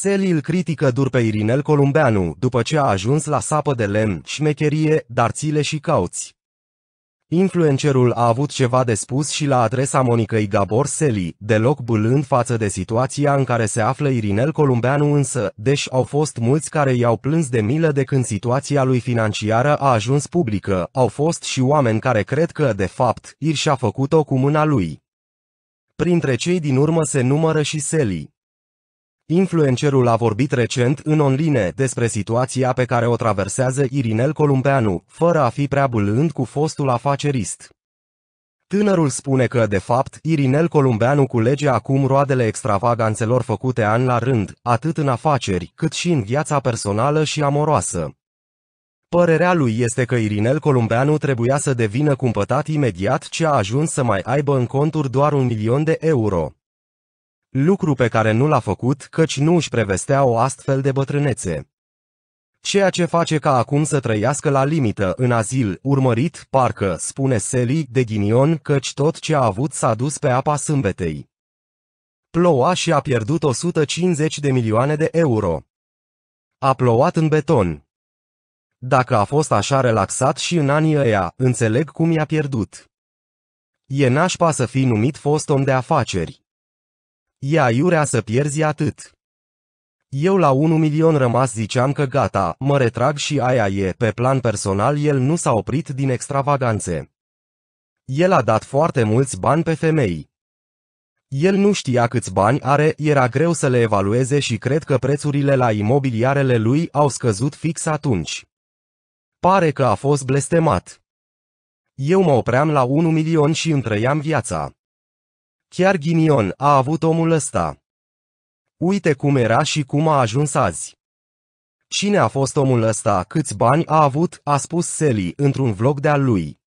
Sel îl critică dur pe Irinel Columbeanu, după ce a ajuns la sapă de lemn, șmecherie, darțile și cauți. Influencerul a avut ceva de spus și la adresa Monicăi Gabor Seli, deloc bâlând față de situația în care se află Irinel Columbeanu însă, deși au fost mulți care i-au plâns de milă de când situația lui financiară a ajuns publică, au fost și oameni care cred că, de fapt, Ir și-a făcut-o cu mâna lui. Printre cei din urmă se numără și Seli. Influencerul a vorbit recent în online despre situația pe care o traversează Irinel Columpeanu, fără a fi prea bulând cu fostul afacerist. Tânărul spune că, de fapt, Irinel Columbeanu culege acum roadele extravaganțelor făcute an la rând, atât în afaceri, cât și în viața personală și amoroasă. Părerea lui este că Irinel Columbeanu trebuia să devină cumpătat imediat ce a ajuns să mai aibă în conturi doar un milion de euro lucru pe care nu l-a făcut căci nu își prevestea o astfel de bătrânețe. Ceea ce face ca acum să trăiască la limită, în azil, urmărit, parcă, spune Seli, de ghinion căci tot ce a avut s-a dus pe apa sâmbetei. Ploua și a pierdut 150 de milioane de euro. A plouat în beton. Dacă a fost așa relaxat și în anii ăia, înțeleg cum i-a pierdut. E nașpa să fi numit fost om de afaceri. E aiurea să pierzi atât. Eu la 1 milion rămas ziceam că gata, mă retrag și aia e, pe plan personal el nu s-a oprit din extravaganțe. El a dat foarte mulți bani pe femei. El nu știa câți bani are, era greu să le evalueze și cred că prețurile la imobiliarele lui au scăzut fix atunci. Pare că a fost blestemat. Eu mă opream la 1 milion și îmi trăiam viața. Chiar ghinion a avut omul ăsta. Uite cum era și cum a ajuns azi. Cine a fost omul ăsta, câți bani a avut, a spus Sally într-un vlog de-al lui.